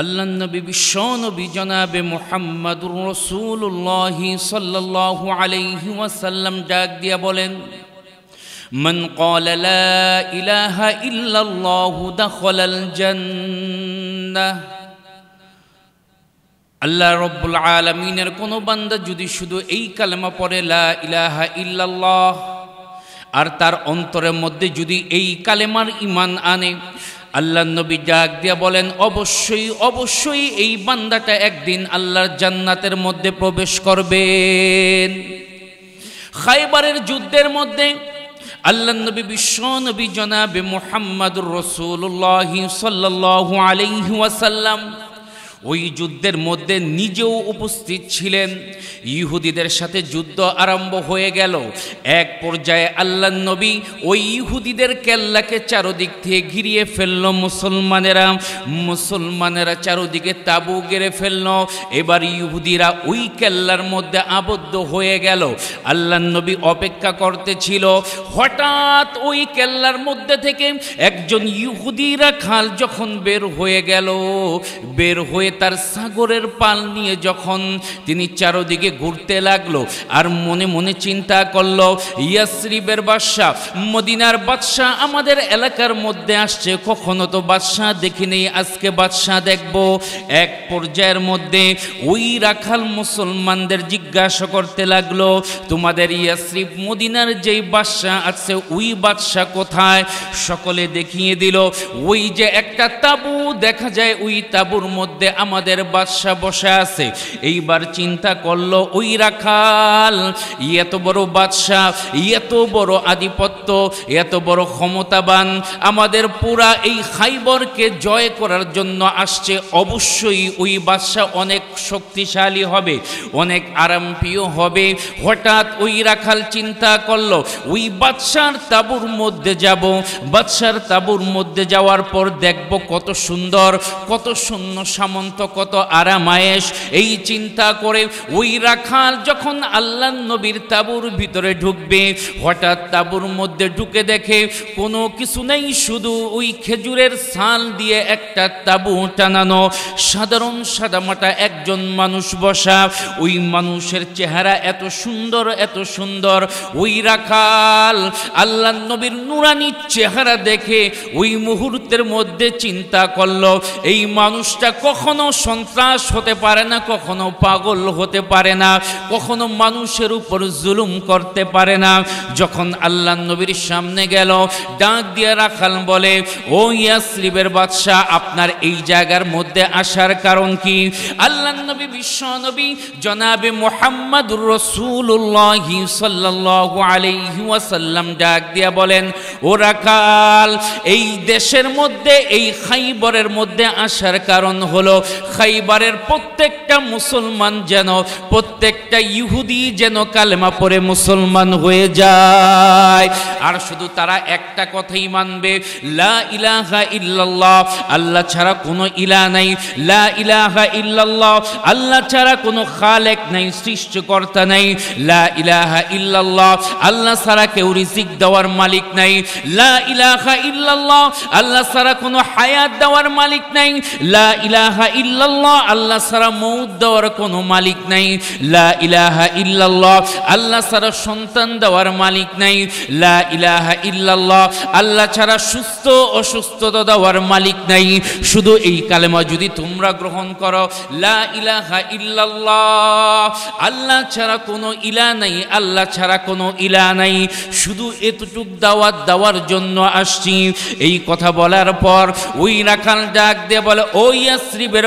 আল্লাহ নবী বিশ্ব নবী জনাবে মোহাম্মদুর রসুল্লাহ সাল্লাহ আলাইহি ডাক দিয়া বলেন من قال لا إله إلا الله دخل الجنة আল্লাহ রব্বুল আলমিনের কোনো বান্দা যদি শুধু এই কালেমা পড়ে লা ইলাহা ইল্লাল্লাহ আর তার অন্তরের মধ্যে যদি এই কালেমার ইমান আনে আল্লাহ নবী ডাক দিয়া বলেন অবশ্যই অবশ্যই এই বান্দাটা একদিন আল্লাহর জান্নাতের মধ্যে প্রবেশ করবেন খাইবারের যুদ্ধের মধ্যে আল্লাহ নবী বিশ্ব নবী জনাবে মোহাম্মদ রসুল্লাহ সাল্লাহ আলহিহাসাল্লাম ওই যুদ্ধের মধ্যে নিজেও উপস্থিত ছিলেন ইহুদিদের সাথে যুদ্ধ আরম্ভ হয়ে গেল এক পর্যায়ে আল্লাহ নবী ওই ইহুদিদের কেল্লাকে চারোদিক থেকে ঘিরিয়ে ফেলল মুসলমানেরা মুসলমানেরা চারোদিকে তাবু গেড়ে ফেলল এবার ইহুদিরা ওই কেল্লার মধ্যে আবদ্ধ হয়ে গেল আল্লাহ নবী অপেক্ষা করতেছিল হঠাৎ ওই কেল্লার মধ্যে থেকে একজন ইহুদিরা খাল যখন বের হয়ে গেল বের হয়ে করে তার সাগরের পাল নিয়ে যখন তিনি চারোদিকে ঘুরতে লাগলো আর মনে মনে চিন্তা করলো ইয়াসরিবের বাদশাহ মদিনার বাদশাহ আমাদের এলাকার মধ্যে আসছে কখনো তো বাদশাহ দেখিনি আজকে বাদশাহ দেখব এক পর্যায়ের মধ্যে ওই রাখাল মুসলমানদের জিজ্ঞাসা করতে লাগলো তোমাদের ইয়াসরিফ মদিনার যেই বাদশাহ আছে ওই বাদশাহ কোথায় সকলে দেখিয়ে দিল ওই যে একটা তাবু দেখা যায় ওই তাবুর মধ্যে আমাদের বাদশাহ বসে আছে এইবার চিন্তা করলো ওই রাখাল এত বড় বাদশাহ এত বড় আধিপত্য এত বড় ক্ষমতাবান আমাদের পুরা এই খাইবরকে জয় করার জন্য আসছে অবশ্যই ওই বাদশাহ অনেক শক্তিশালী হবে অনেক আরামপ্রিয় হবে হঠাৎ ওই রাখাল চিন্তা করলো ওই বাদশার তাবুর মধ্যে যাব বাদশার তাবুর মধ্যে যাওয়ার পর দেখব কত সুন্দর কত শূন্য সামন্ত শান্ত কত আরামায়েশ এই চিন্তা করে ওই রাখাল যখন আল্লাহ নবীর তাবুর ভিতরে ঢুকবে হঠাৎ তাবুর মধ্যে ঢুকে দেখে কোনো কিছু নেই শুধু ওই খেজুরের সাল দিয়ে একটা তাবু টানানো সাধারণ সাদামাটা একজন মানুষ বসা ওই মানুষের চেহারা এত সুন্দর এত সুন্দর ওই রাখাল আল্লাহ নবীর নুরানির চেহারা দেখে ওই মুহূর্তের মধ্যে চিন্তা করল এই মানুষটা কখন কখনো সন্ত্রাস হতে পারে না কখনো পাগল হতে পারে না কখনো মানুষের উপর জুলুম করতে পারে না যখন আল্লাহ নবীর সামনে গেল ডাক দিয়ে রাখাল বলে ও ইয়াসলিবের বাদশাহ আপনার এই জায়গার মধ্যে আসার কারণ কি আল্লাহ নবী বিশ্ব নবী জনাবে মোহাম্মদুর রসুল্লাহি সাল্লাহ আলাইহি ওয়াসাল্লাম ডাক দিয়া বলেন ও রাখাল এই দেশের মধ্যে এই খাইবরের মধ্যে আসার কারণ হলো খাইবারের প্রত্যেকটা মুসলমান যেন প্রত্যেকটা ইহুদি যেন কালেমা পরে মুসলমান হয়ে যায় আর শুধু তারা একটা কথাই মানবে লা ইলাহা ইল্লাল্লাহ আল্লাহ ছাড়া কোনো ইলা নাই লা ইলাহা ইল্লাল্লাহ আল্লাহ ছাড়া কোনো খালেক নাই সৃষ্টিকর্তা নাই লা ইলাহা ইল্লাল্লাহ আল্লাহ ছাড়া কেউ রিজিক দেওয়ার মালিক নাই লা ইলাহা ইল্লাল্লাহ আল্লাহ ছাড়া কোনো হায়াত দেওয়ার মালিক নাই লা ইলাহা ইল্লাল্লাহ আল্লাহ সারা মৌত দেওয়ার কোনো মালিক নাই লা ইলাহা ইল্লাল্লাহ আল্লাহ সারা সন্তান দেওয়ার মালিক নাই লা ইলাহা ইল্লাল্লাহ আল্লাহ ছাড়া সুস্থ অসুস্থতা দেওয়ার মালিক নাই শুধু এই কালেমা যদি তোমরা গ্রহণ করো লা ইলাহা ইল্লাল্লাহ আল্লাহ ছাড়া কোনো ইলা নাই আল্লাহ ছাড়া কোনো ইলা নাই শুধু এতটুক দাওয়াত দেওয়ার জন্য আসছি এই কথা বলার পর ওই রাখাল ডাক দিয়ে বলে ও ইয়াসরিবের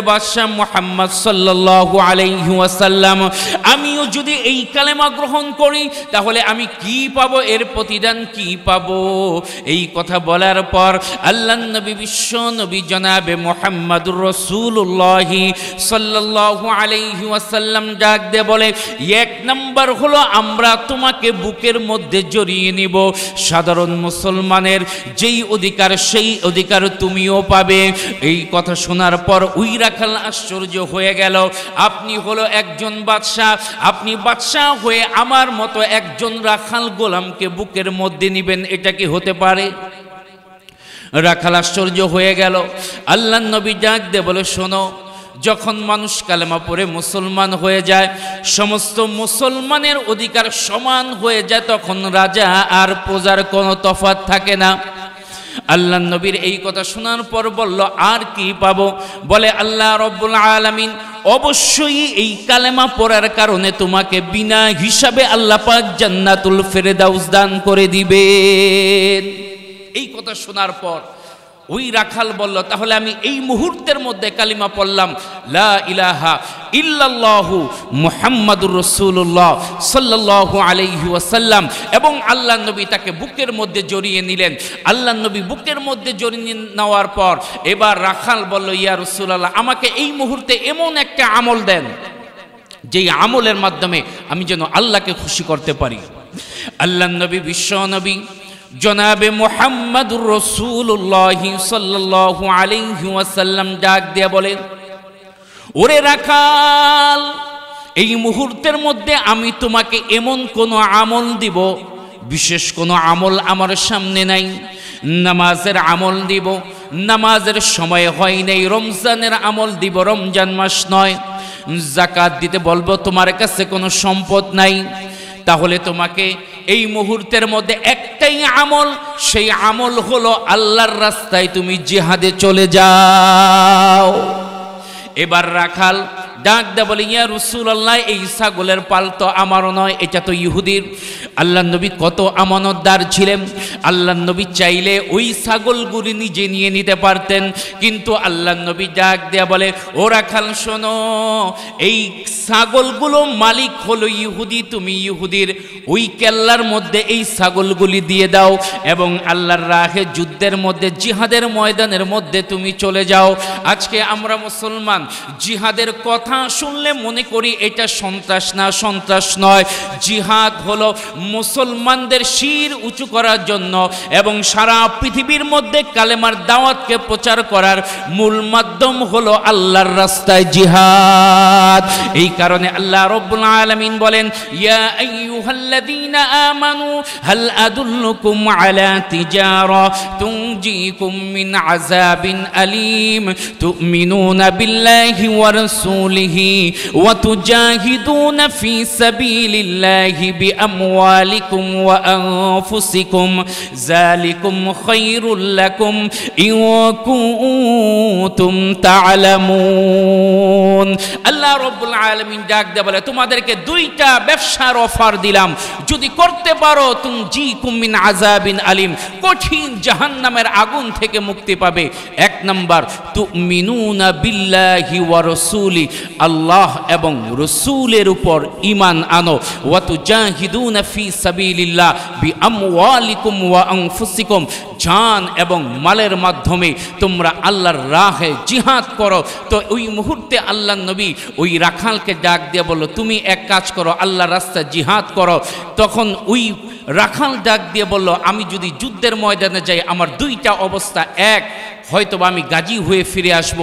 আমিও যদি এই কালেমা গ্রহণ করি তাহলে আমি কি পাবো এর প্রতিদান কি পাবো এই কথা বলার পর আল্লাহ নবী বিশ্ব নবী জনাবে মোহাম্মদুর আলাইহাসাল্লাম ডাক দে বলে এক নম্বর হলো আমরা তোমাকে বুকের মধ্যে জড়িয়ে নিব সাধারণ মুসলমানের যেই অধিকার সেই অধিকার তুমিও পাবে এই কথা শোনার পর উইরা রাখাল আশ্চর্য হয়ে গেল আপনি হলো একজন বাদশাহ আপনি বাদশাহ হয়ে আমার মতো একজন রাখাল গোলামকে বুকের মধ্যে নিবেন এটা কি হতে পারে রাখাল আশ্চর্য হয়ে গেল আল্লাহ নবী ডাক দে বলে শোনো যখন মানুষ কালেমা পড়ে মুসলমান হয়ে যায় সমস্ত মুসলমানের অধিকার সমান হয়ে যায় তখন রাজা আর প্রজার কোনো তফাত থাকে না আল্লাহ নবীর এই কথা শোনার পর বলল আর কি পাবো বলে আল্লাহ রব্বুল আলমিন অবশ্যই এই কালেমা পড়ার কারণে তোমাকে বিনা হিসাবে আল্লাহ পাক জান্নাতুল ফেরেদাউস দান করে দিবেন এই কথা শোনার পর ওই রাখাল বলল তাহলে আমি এই মুহূর্তের মধ্যে কালিমা পড়লাম লা ইলাহা ইল্লাল্লাহু মুহাম্মাদুর রসুল্লাহ সাল্লাল্লাহু আলাইহি ওয়াসাল্লাম এবং আল্লাহ নবী তাকে বুকের মধ্যে জড়িয়ে নিলেন আল্লাহ নবী বুকের মধ্যে জড়িয়ে নেওয়ার পর এবার রাখাল বলল ইয়া রসুল্লাহ আমাকে এই মুহূর্তে এমন একটা আমল দেন যেই আমলের মাধ্যমে আমি যেন আল্লাহকে খুশি করতে পারি আল্লাহ নবী বিশ্ব নবী জনাবে মোহাম্মদুর রসুল্লাহ সাল্লু আলিহি ডাক দিয়া বলেন ওরে রাখাল এই মুহূর্তের মধ্যে আমি তোমাকে এমন কোনো আমল দিব বিশেষ কোনো আমল আমার সামনে নাই নামাজের আমল দিব নামাজের সময় হয় নাই রমজানের আমল দিব রমজান মাস নয় জাকাত দিতে বলবো তোমার কাছে কোনো সম্পদ নাই তাহলে তোমাকে এই মুহূর্তের মধ্যে একটাই আমল সেই আমল হলো আল্লাহর রাস্তায় তুমি জিহাদে চলে যাও এবার রাখাল ডাক দে বলে ইয়া রসুল আল্লাহ এই ছাগলের পাল তো আমারও নয় এটা তো ইহুদির আল্লাহ নবী কত আমানতদার ছিলেন আল্লাহ নবী চাইলে ওই ছাগলগুলি নিজে নিয়ে নিতে পারতেন কিন্তু আল্লাহ নবী ডাক দেয়া বলে ওরা খান শোনো এই ছাগলগুলো মালিক হলো ইহুদি তুমি ইহুদির ওই কেল্লার মধ্যে এই ছাগলগুলি দিয়ে দাও এবং আল্লাহর রাহে যুদ্ধের মধ্যে জিহাদের ময়দানের মধ্যে তুমি চলে যাও আজকে আমরা মুসলমান জিহাদের কথা কথা শুনলে মনে করি এটা সন্ত্রাস না সন্ত্রাস নয় জিহাদ হলো মুসলমানদের শির উঁচু করার জন্য এবং সারা পৃথিবীর মধ্যে কালেমার দাওয়াতকে প্রচার করার মূল মাধ্যম হলো আল্লাহর রাস্তায় জিহাদ এই কারণে আল্লাহ রব্বুল আলামিন বলেন ইয়া আইয়ুহাল্লাযীনা আমানু হাল আদুল্লুকুম আলা তিজারা তুনজিকুম মিন আযাবিন আলীম তুমিনুনা বিল্লাহি ওয়া রাসূল ورسله وتجاهدون في سبيل الله بأموالكم وأنفسكم ذلكم خير لكم إن كنتم تعلمون আল্লাহ রব্বুল আলমিন ডাক দে বলে তোমাদেরকে দুইটা ব্যবসার অফার দিলাম যদি করতে পারো তুম জি কুমিন আজাবিন আলিম কঠিন জাহান্নামের আগুন থেকে মুক্তি পাবে এক নম্বর তু মিনুনা বিল্লাহি ওয়া রসুলি আল্লাহ এবং রসুলের উপর ইমান আনো ওয়াতু জাহিদুনা ফি সাবিলিল্লাহ বি ওয়া জান এবং মালের মাধ্যমে তোমরা আল্লাহর রাহে জিহাদ করো তো ওই মুহূর্তে আল্লাহ নবী ওই রাখালকে ডাক দিয়ে বলো তুমি এক কাজ করো আল্লাহর রাস্তা জিহাদ করো তখন ওই রাখাল ডাক দিয়ে বলল আমি যদি যুদ্ধের ময়দানে যাই আমার দুইটা অবস্থা এক হয়তো আমি গাজী হয়ে ফিরে আসব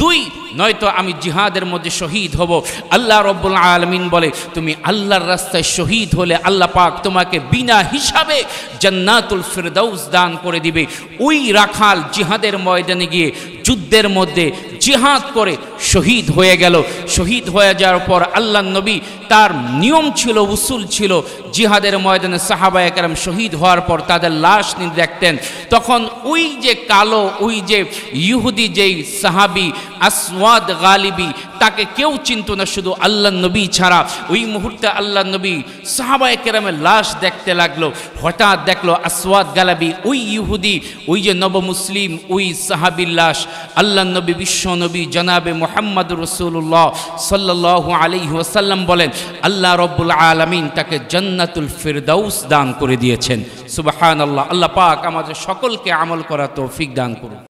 দুই নয়তো আমি জিহাদের মধ্যে শহীদ হব আল্লাহ রব্বুল আলমিন বলে তুমি আল্লাহর রাস্তায় শহীদ হলে আল্লাহ পাক তোমাকে বিনা হিসাবে জন্নাতুল ফিরদৌস দান করে দিবে ওই রাখাল জিহাদের ময়দানে গিয়ে যুদ্ধের মধ্যে জিহাদ করে শহীদ হয়ে গেল শহীদ হয়ে যাওয়ার পর আল্লাহ নবী তার নিয়ম ছিল উসুল ছিল জিহাদের ময়দানে সাহাবা একরাম শহীদ হওয়ার পর তাদের লাশ নিয়ে দেখতেন তখন ওই যে কালো ওই যে ইহুদি যেই সাহাবি আসওয়াদ গালিবি তাকে কেউ চিনত না শুধু আল্লাহ নবী ছাড়া ওই মুহূর্তে আল্লাহ নবী সাহাবা কেরামের লাশ দেখতে লাগলো হঠাৎ দেখলো আসওয়াদ গালাবি ওই ইহুদি ওই যে নবমুসলিম ওই সাহাবির লাশ আল্লাহ নবী বিশ্ব নবী জনাবে মোহাম্মদুর রসুল্লাহ সাল্লাহ আলী ওসাল্লাম বলেন আল্লাহ রব্বুল আলমিন তাকে জন্নাতুল ফিরদাউস দান করে দিয়েছেন সুবাহান আল্লাহ আল্লাহ পাক আমাদের সকলকে আমল করা তৌফিক দান করুন